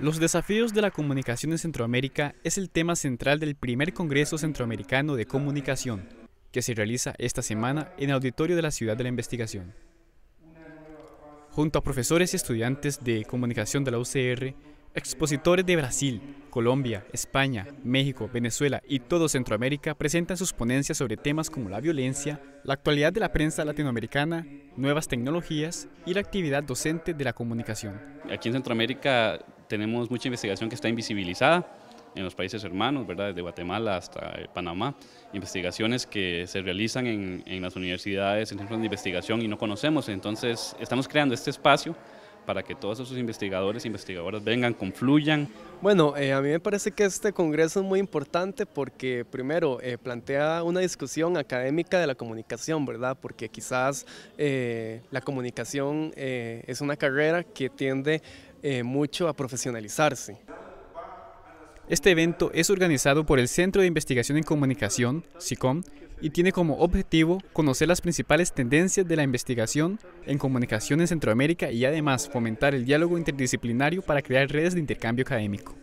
Los desafíos de la comunicación en Centroamérica es el tema central del primer Congreso Centroamericano de Comunicación, que se realiza esta semana en el auditorio de la Ciudad de la Investigación. Junto a profesores y estudiantes de comunicación de la UCR, expositores de Brasil, Colombia, España, México, Venezuela y todo Centroamérica presentan sus ponencias sobre temas como la violencia, la actualidad de la prensa latinoamericana, nuevas tecnologías y la actividad docente de la comunicación. Aquí en Centroamérica tenemos mucha investigación que está invisibilizada en los países hermanos, ¿verdad? desde Guatemala hasta eh, Panamá, investigaciones que se realizan en, en las universidades, en centros de investigación y no conocemos. Entonces, estamos creando este espacio para que todos esos investigadores e investigadoras vengan, confluyan. Bueno, eh, a mí me parece que este congreso es muy importante porque primero eh, plantea una discusión académica de la comunicación, ¿verdad? Porque quizás la comunicación es una carrera que tiende eh, mucho a profesionalizarse. Este evento es organizado por el Centro de Investigación en Comunicación, SICOM, y tiene como objetivo conocer las principales tendencias de la investigación en comunicación en Centroamérica y además fomentar el diálogo interdisciplinario para crear redes de intercambio académico.